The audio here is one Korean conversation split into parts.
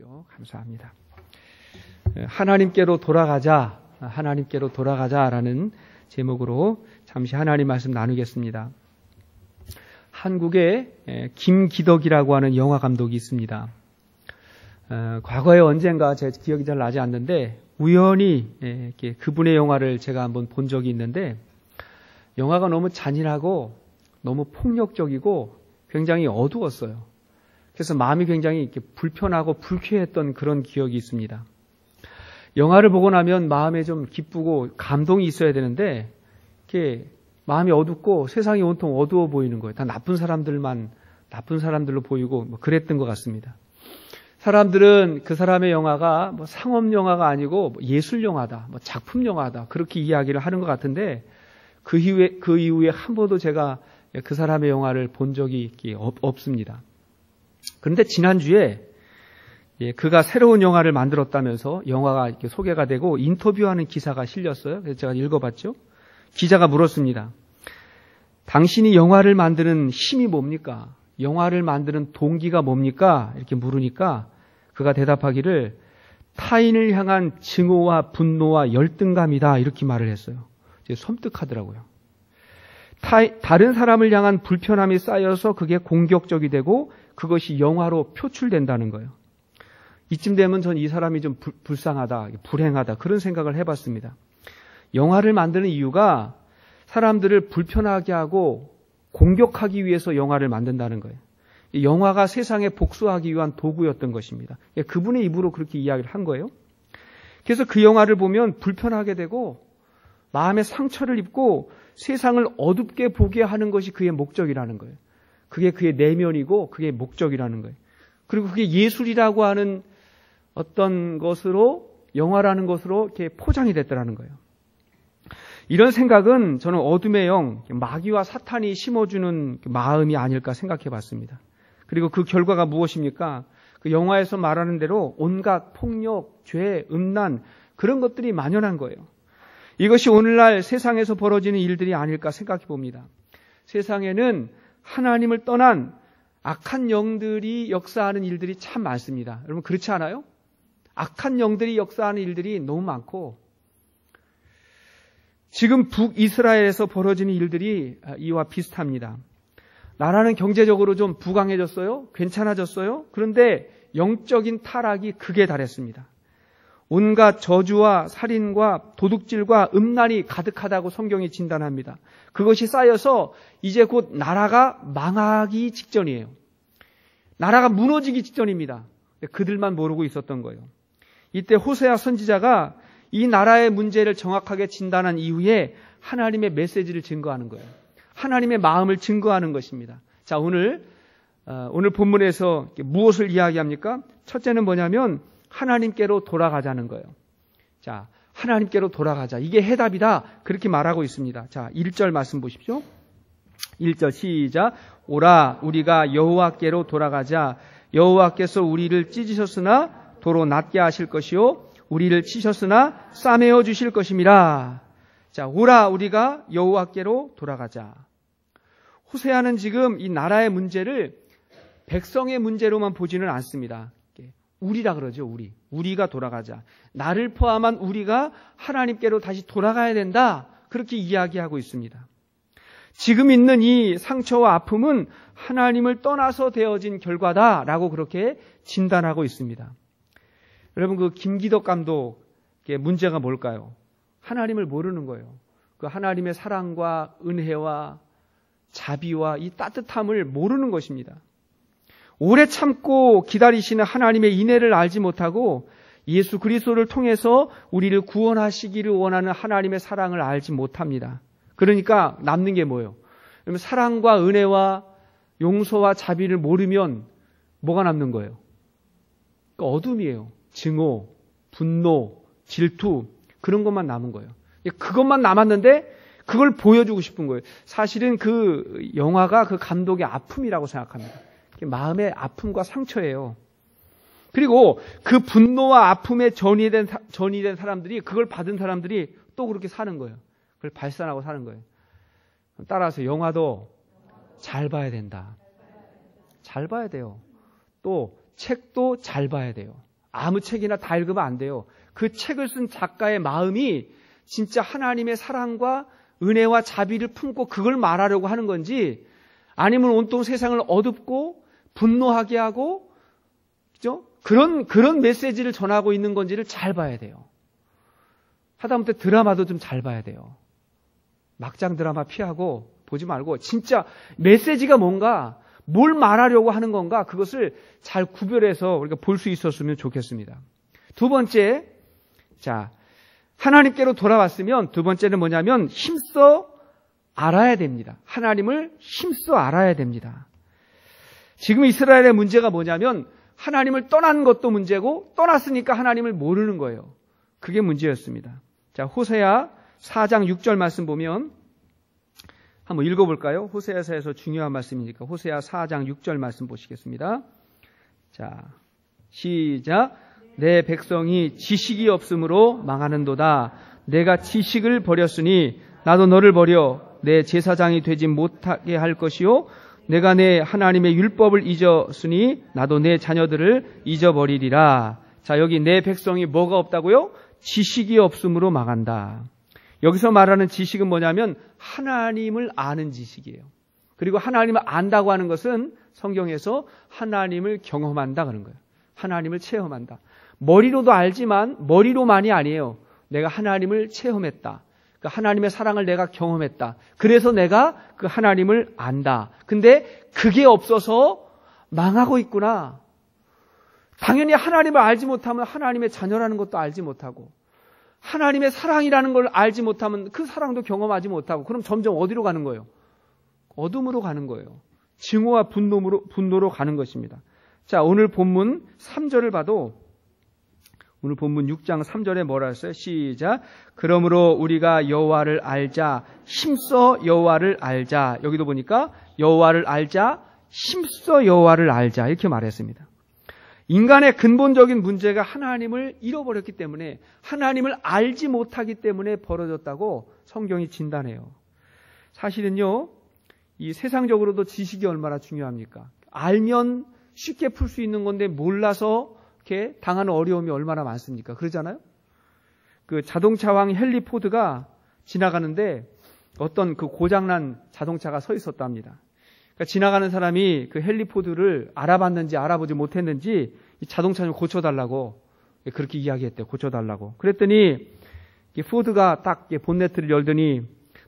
주십시오. 감사합니다. 예, 하나님께로 돌아가자, 하나님께로 돌아가자라는 제목으로 잠시 하나님 말씀 나누겠습니다. 한국에 예, 김기덕이라고 하는 영화 감독이 있습니다. 어, 과거에 언젠가 제 기억이 잘 나지 않는데 우연히 예, 그분의 영화를 제가 한번 본 적이 있는데 영화가 너무 잔인하고 너무 폭력적이고 굉장히 어두웠어요. 그래서 마음이 굉장히 이렇게 불편하고 불쾌했던 그런 기억이 있습니다. 영화를 보고 나면 마음에 좀 기쁘고 감동이 있어야 되는데 이렇게 마음이 어둡고 세상이 온통 어두워 보이는 거예요. 다 나쁜 사람들만 나쁜 사람들로 보이고 뭐 그랬던 것 같습니다. 사람들은 그 사람의 영화가 뭐 상업 영화가 아니고 뭐 예술 영화다, 뭐 작품 영화다 그렇게 이야기를 하는 것 같은데 그 이후에 그 이후에 한 번도 제가 그 사람의 영화를 본 적이 없습니다. 그런데 지난주에 예, 그가 새로운 영화를 만들었다면서 영화가 이렇게 소개가 되고 인터뷰하는 기사가 실렸어요. 그래서 제가 읽어봤죠. 기자가 물었습니다. 당신이 영화를 만드는 힘이 뭡니까? 영화를 만드는 동기가 뭡니까? 이렇게 물으니까 그가 대답하기를 타인을 향한 증오와 분노와 열등감이다. 이렇게 말을 했어요. 섬뜩하더라고요. 타, 른 사람을 향한 불편함이 쌓여서 그게 공격적이 되고 그것이 영화로 표출된다는 거예요. 이쯤 되면 전 이 사람이 좀 불, 불쌍하다, 불행하다 그런 생각을 해봤습니다. 영화를 만드는 이유가 사람들을 불편하게 하고 공격하기 위해서 영화를 만든다는 거예요. 영화가 세상에 복수하기 위한 도구였던 것입니다. 예, 그분의 입으로 그렇게 이야기를 한 거예요. 그래서 그 영화를 보면 불편하게 되고 마음에 상처를 입고 세상을 어둡게 보게 하는 것이 그의 목적이라는 거예요. 그게 그의 내면이고 그게 목적이라는 거예요. 그리고 그게 예술이라고 하는 어떤 것으로 영화라는 것으로 이렇게 포장이 됐다라는 거예요. 이런 생각은 저는 어둠의 영, 마귀와 사탄이 심어주는 마음이 아닐까 생각해 봤습니다. 그리고 그 결과가 무엇입니까? 그 영화에서 말하는 대로 온갖 폭력, 죄, 음란, 그런 것들이 만연한 거예요. 이것이 오늘날 세상에서 벌어지는 일들이 아닐까 생각해 봅니다. 세상에는 하나님을 떠난 악한 영들이 역사하는 일들이 참 많습니다. 여러분 그렇지 않아요? 악한 영들이 역사하는 일들이 너무 많고 지금 북이스라엘에서 벌어지는 일들이 이와 비슷합니다. 나라는 경제적으로 좀 부강해졌어요? 괜찮아졌어요? 그런데 영적인 타락이 극에 달했습니다. 온갖 저주와 살인과 도둑질과 음란이 가득하다고 성경이 진단합니다. 그것이 쌓여서 이제 곧 나라가 망하기 직전이에요. 나라가 무너지기 직전입니다. 그들만 모르고 있었던 거예요. 이때 호세아 선지자가 이 나라의 문제를 정확하게 진단한 이후에 하나님의 메시지를 증거하는 거예요. 하나님의 마음을 증거하는 것입니다. 자, 오늘, 어, 오늘 본문에서 무엇을 이야기합니까? 첫째는 뭐냐면 하나님께로 돌아가자는 거예요. 자, 하나님께로 돌아가자. 이게 해답이다. 그렇게 말하고 있습니다. 자, 1절 말씀 보십시오. 1절 시작. 오라 우리가 여호와께로 돌아가자. 여호와께서 우리를 찢으셨으나 도로 낫게 하실 것이요 우리를 치셨으나 싸매어 주실 것입니다 자, 오라 우리가 여호와께로 돌아가자. 호세아는 지금 이 나라의 문제를 백성의 문제로만 보지는 않습니다. 우리라 그러죠, 우리. 우리가 돌아가자. 나를 포함한 우리가 하나님께로 다시 돌아가야 된다. 그렇게 이야기하고 있습니다. 지금 있는 이 상처와 아픔은 하나님을 떠나서 되어진 결과다라고 그렇게 진단하고 있습니다. 여러분 그 김기덕 감독의 문제가 뭘까요? 하나님을 모르는 거예요. 그 하나님의 사랑과 은혜와 자비와 이 따뜻함을 모르는 것입니다. 오래 참고 기다리시는 하나님의 인애를 알지 못하고 예수 그리스도를 통해서 우리를 구원하시기를 원하는 하나님의 사랑을 알지 못합니다. 그러니까 남는 게 뭐예요? 그러면 사랑과 은혜와 용서와 자비를 모르면 뭐가 남는 거예요? 그러니까 어둠이에요. 증오, 분노, 질투 그런 것만 남은 거예요. 그것만 남았는데 그걸 보여주고 싶은 거예요. 사실은 그 영화가 그 감독의 아픔이라고 생각합니다. 마음의 아픔과 상처예요. 그리고 그 분노와 아픔에 전이된, 전이된 사람들이 그걸 받은 사람들이 또 그렇게 사는 거예요. 그걸 발산하고 사는 거예요. 따라서 영화도 잘 봐야 된다. 잘 봐야 돼요. 또 책도 잘 봐야 돼요. 아무 책이나 다 읽으면 안 돼요. 그 책을 쓴 작가의 마음이 진짜 하나님의 사랑과 은혜와 자비를 품고 그걸 말하려고 하는 건지 아니면 온통 세상을 어둡고 분노하게 하고, 그죠? 그런, 그런 메시지를 전하고 있는 건지를 잘 봐야 돼요. 하다못해 드라마도 좀 잘 봐야 돼요. 막장 드라마 피하고 보지 말고, 진짜 메시지가 뭔가, 뭘 말하려고 하는 건가, 그것을 잘 구별해서 우리가 볼 수 있었으면 좋겠습니다. 두 번째, 자, 하나님께로 돌아왔으면 두 번째는 뭐냐면 힘써 알아야 됩니다. 하나님을 힘써 알아야 됩니다. 지금 이스라엘의 문제가 뭐냐면 하나님을 떠난 것도 문제고 떠났으니까 하나님을 모르는 거예요. 그게 문제였습니다. 자, 호세아 4장 6절 말씀 보면 한번 읽어볼까요? 호세아서에서 중요한 말씀이니까 호세아 4장 6절 말씀 보시겠습니다. 자, 시작. 내 백성이 지식이 없으므로 망하는도다. 내가 지식을 버렸으니 나도 너를 버려 내 제사장이 되지 못하게 할 것이요 내가 내 하나님의 율법을 잊었으니 나도 내 자녀들을 잊어버리리라. 자, 여기 내 백성이 뭐가 없다고요? 지식이 없음으로 망한다. 여기서 말하는 지식은 뭐냐면 하나님을 아는 지식이에요. 그리고 하나님을 안다고 하는 것은 성경에서 하나님을 경험한다 그런 거예요. 하나님을 체험한다. 머리로도 알지만 머리로만이 아니에요. 내가 하나님을 체험했다. 그 하나님의 사랑을 내가 경험했다. 그래서 내가 그 하나님을 안다. 근데 그게 없어서 망하고 있구나. 당연히 하나님을 알지 못하면 하나님의 자녀라는 것도 알지 못하고 하나님의 사랑이라는 걸 알지 못하면 그 사랑도 경험하지 못하고 그럼 점점 어디로 가는 거예요? 어둠으로 가는 거예요. 증오와 분노로, 분노로 가는 것입니다. 자, 오늘 본문 3절을 봐도 오늘 본문 6장 3절에 뭐라 했어요? 시작. 그러므로 우리가 여호와를 알자. 힘써 여호와를 알자. 여기도 보니까 여호와를 알자. 힘써 여호와를 알자. 이렇게 말했습니다. 인간의 근본적인 문제가 하나님을 잃어버렸기 때문에 하나님을 알지 못하기 때문에 벌어졌다고 성경이 진단해요. 사실은요. 이 세상적으로도 지식이 얼마나 중요합니까? 알면 쉽게 풀 수 있는 건데 몰라서 이렇게 당하는 어려움이 얼마나 많습니까? 그러잖아요? 그 자동차왕 헨리 포드가 지나가는데 어떤 그 고장난 자동차가 서 있었답니다. 그러니까 지나가는 사람이 그 헨리 포드를 알아봤는지 알아보지 못했는지 자동차 좀 고쳐달라고 그렇게 이야기했대요. 고쳐달라고. 그랬더니 포드가 딱 본네트를 열더니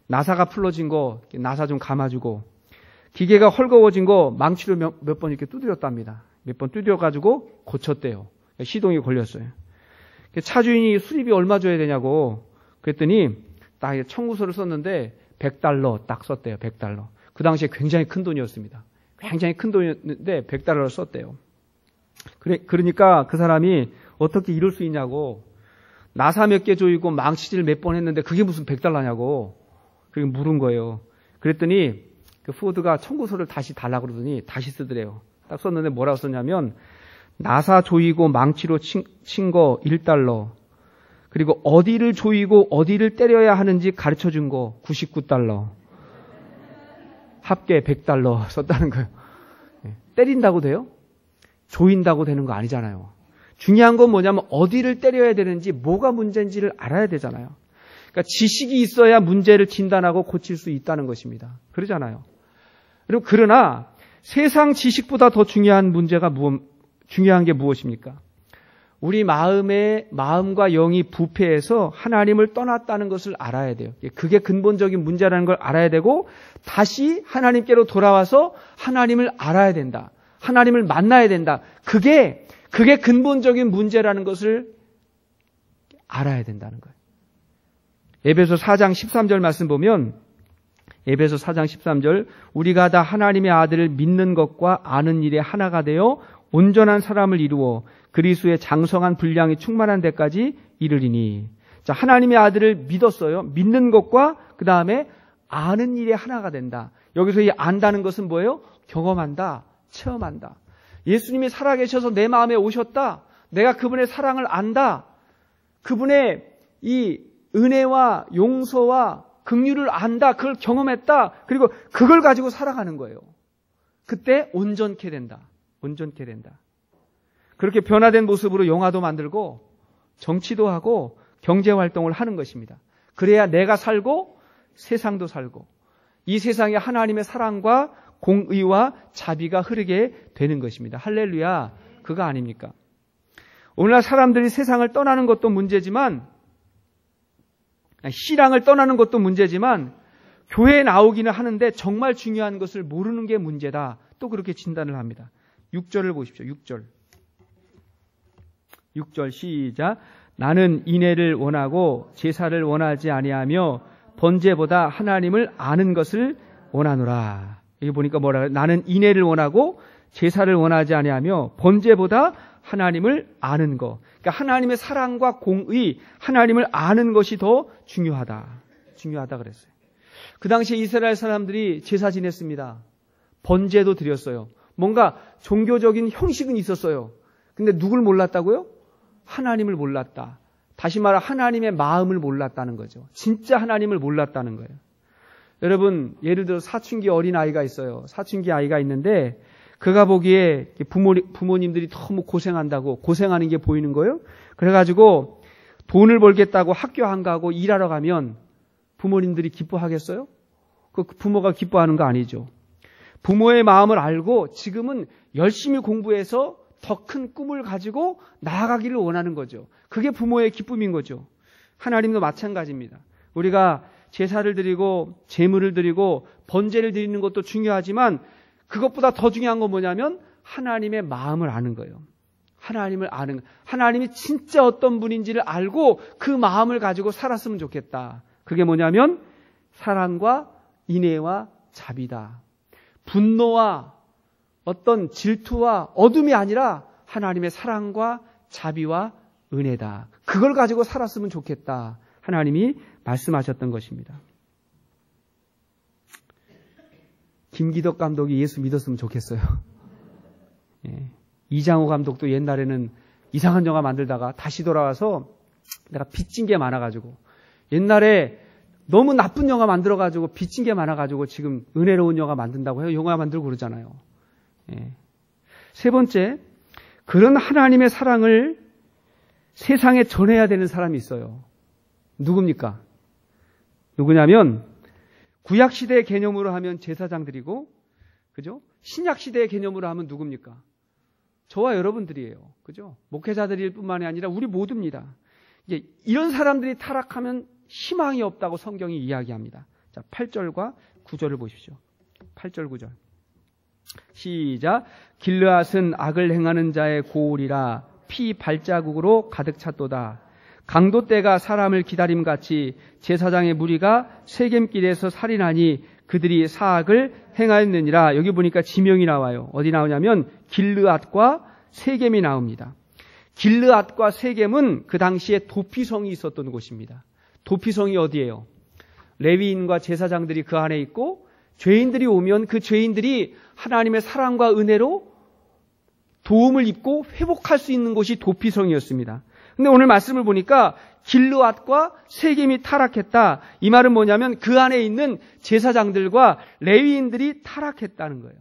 나사가 풀러진 거 나사 좀 감아주고 기계가 헐거워진 거 망치로 몇 번 이렇게 두드렸답니다. 몇번 뚜려가지고 고쳤대요. 시동이 걸렸어요. 그 차주인이 수리비 얼마 줘야 되냐고 그랬더니 딱 청구서를 썼는데 100달러 딱 썼대요. 100달러. 그 당시에 굉장히 큰 돈이었습니다. 굉장히 큰 돈이었는데 100달러를 썼대요. 그래, 그러니까 그 사람이 어떻게 이럴 수 있냐고 나사 몇 개 조이고 망치질 몇 번 했는데 그게 무슨 100달러냐고 그게 물은 거예요. 그랬더니 그 포드가 청구서를 다시 달라 그러더니 다시 쓰더래요. 딱 썼는데 뭐라고 썼냐면 나사 조이고 망치로 친 거 1달러 그리고 어디를 조이고 어디를 때려야 하는지 가르쳐 준 거 99달러 합계 100달러 썼다는 거예요. 예. 때린다고 돼요? 조인다고 되는 거 아니잖아요. 중요한 건 뭐냐면 어디를 때려야 되는지 뭐가 문제인지를 알아야 되잖아요. 그러니까 지식이 있어야 문제를 진단하고 고칠 수 있다는 것입니다. 그러잖아요. 그리고 그러나 세상 지식보다 더 중요한 문제가 무엇, 중요한 게 무엇입니까? 우리 마음의 마음과 영이 부패해서 하나님을 떠났다는 것을 알아야 돼요. 예, 그게 근본적인 문제라는 걸 알아야 되고 다시 하나님께로 돌아와서 하나님을 알아야 된다. 하나님을 만나야 된다. 그게 그게 근본적인 문제라는 것을 알아야 된다는 거예요. 에베소 4장 13절 말씀 보면 에베소 4장 13절 우리가 다 하나님의 아들을 믿는 것과 아는 일에 하나가 되어 온전한 사람을 이루어 그리스의 장성한 분량이 충만한 데까지 이르리니 자 하나님의 아들을 믿었어요 믿는 것과 그 다음에 아는 일에 하나가 된다 여기서 이 안다는 것은 뭐예요 경험한다 체험한다 예수님이 살아계셔서 내 마음에 오셨다 내가 그분의 사랑을 안다 그분의 이 은혜와 용서와 긍류를 안다. 그걸 경험했다. 그리고 그걸 가지고 살아가는 거예요. 그때 온전케 된다. 온전케 된다. 그렇게 변화된 모습으로 영화도 만들고 정치도 하고 경제 활동을 하는 것입니다. 그래야 내가 살고 세상도 살고 이 세상에 하나님의 사랑과 공의와 자비가 흐르게 되는 것입니다. 할렐루야. 그거 아닙니까? 오늘날 사람들이 세상을 떠나는 것도 문제지만 신앙을 떠나는 것도 문제지만 교회에 나오기는 하는데 정말 중요한 것을 모르는 게 문제다. 또 그렇게 진단을 합니다. 6절을 보십시오. 6절. 6절 시작. 나는 인애를 원하고 제사를 원하지 아니하며 번제보다 하나님을 아는 것을 원하노라. 여기 보니까 뭐라 나는 인애를 원하고 제사를 원하지 아니하며 번제보다 하나님을 아는 것. 그러니까 하나님의 사랑과 공의, 하나님을 아는 것이 더 중요하다. 중요하다 그랬어요. 그 당시에 이스라엘 사람들이 제사 지냈습니다. 번제도 드렸어요. 뭔가 종교적인 형식은 있었어요. 근데 누굴 몰랐다고요? 하나님을 몰랐다. 다시 말해 하나님의 마음을 몰랐다는 거죠. 진짜 하나님을 몰랐다는 거예요. 여러분, 예를 들어 사춘기 어린 아이가 있어요. 사춘기 아이가 있는데 그가 보기에 부모, 부모님들이 너무 고생한다고 고생하는 게 보이는 거예요. 그래가지고 돈을 벌겠다고 학교 안 가고 일하러 가면 부모님들이 기뻐하겠어요? 그 부모가 기뻐하는 거 아니죠. 부모의 마음을 알고 지금은 열심히 공부해서 더 큰 꿈을 가지고 나아가기를 원하는 거죠. 그게 부모의 기쁨인 거죠. 하나님도 마찬가지입니다. 우리가 제사를 드리고 재물을 드리고 번제를 드리는 것도 중요하지만 그것보다 더 중요한 건 뭐냐면 하나님의 마음을 아는 거예요. 하나님을 아는 하나님이 진짜 어떤 분인지를 알고 그 마음을 가지고 살았으면 좋겠다. 그게 뭐냐면 사랑과 인애와 자비다. 분노와 어떤 질투와 어둠이 아니라 하나님의 사랑과 자비와 은혜다. 그걸 가지고 살았으면 좋겠다. 하나님이 말씀하셨던 것입니다. 김기덕 감독이 예수 믿었으면 좋겠어요. 예. 이장호 감독도 옛날에는 이상한 영화 만들다가 다시 돌아와서 내가 빚진 게 많아가지고 옛날에 너무 나쁜 영화 만들어가지고 빚진 게 많아가지고 지금 은혜로운 영화 만든다고 해요. 영화 만들고 그러잖아요. 예. 세 번째, 그런 하나님의 사랑을 세상에 전해야 되는 사람이 있어요. 누굽니까? 누구냐면 구약 시대의 개념으로 하면 제사장들이고 그죠? 신약 시대의 개념으로 하면 누굽니까? 저와 여러분들이에요. 그죠? 목회자들일 뿐만이 아니라 우리 모두입니다. 이제 이런 사람들이 타락하면 희망이 없다고 성경이 이야기합니다. 자, 8절과 9절을 보십시오. 8절 9절. 시작. 길르앗은 악을 행하는 자의 고울이라 피 발자국으로 가득 찼도다. 강도 때가 사람을 기다림 같이 제사장의 무리가 세겜길에서 살인하니 그들이 사악을 행하였느니라. 여기 보니까 지명이 나와요. 어디 나오냐면 길르앗과 세겜이 나옵니다. 길르앗과 세겜은 그 당시에 도피성이 있었던 곳입니다. 도피성이 어디예요? 레위인과 제사장들이 그 안에 있고 죄인들이 오면 그 죄인들이 하나님의 사랑과 은혜로 도움을 입고 회복할 수 있는 곳이 도피성이었습니다. 근데 오늘 말씀을 보니까 길르앗과 세겜이 타락했다. 이 말은 뭐냐면 그 안에 있는 제사장들과 레위인들이 타락했다는 거예요.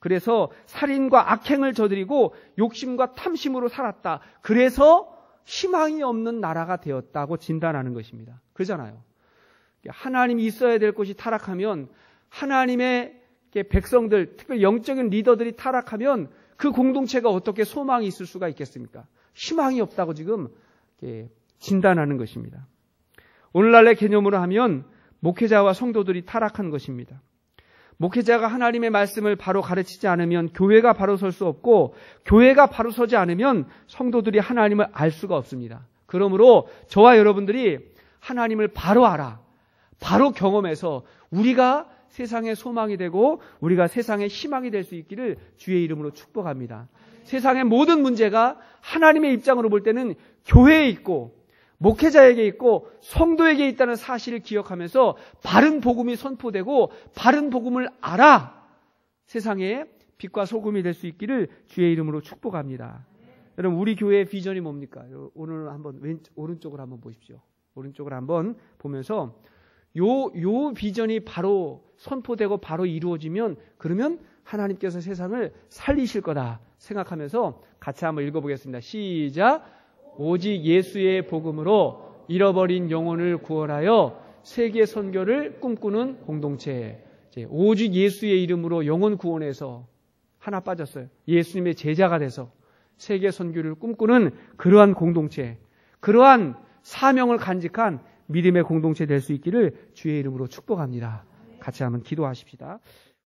그래서 살인과 악행을 저드리고 욕심과 탐심으로 살았다. 그래서 희망이 없는 나라가 되었다고 진단하는 것입니다. 그러잖아요. 하나님이 있어야 될 곳이 타락하면 하나님의 백성들, 특히 영적인 리더들이 타락하면 그 공동체가 어떻게 소망이 있을 수가 있겠습니까? 희망이 없다고 지금 진단하는 것입니다. 오늘날의 개념으로 하면 목회자와 성도들이 타락한 것입니다. 목회자가 하나님의 말씀을 바로 가르치지 않으면 교회가 바로 설 수 없고 교회가 바로 서지 않으면 성도들이 하나님을 알 수가 없습니다. 그러므로 저와 여러분들이 하나님을 바로 알아. 바로 경험해서 우리가 세상의 소망이 되고 우리가 세상의 희망이 될 수 있기를 주의 이름으로 축복합니다. 세상의 모든 문제가 하나님의 입장으로 볼 때는 교회에 있고 목회자에게 있고 성도에게 있다는 사실을 기억하면서 바른 복음이 선포되고 바른 복음을 알아 세상에 빛과 소금이 될 수 있기를 주의 이름으로 축복합니다. 여러분 우리 교회의 비전이 뭡니까? 오늘 한번 왼 오른쪽을 한번 보십시오. 오른쪽을 한번 보면서 요, 요 비전이 바로 선포되고 바로 이루어지면 그러면 하나님께서 세상을 살리실 거다 생각하면서 같이 한번 읽어보겠습니다. 시작. 오직 예수의 복음으로 잃어버린 영혼을 구원하여 세계 선교를 꿈꾸는 공동체. 오직 예수의 이름으로 영혼 구원해서 하나 빠졌어요. 예수님의 제자가 돼서 세계 선교를 꿈꾸는 그러한 공동체. 그러한 사명을 간직한 믿음의 공동체 될 수 있기를 주의 이름으로 축복합니다. 같이 한번 기도하십시다.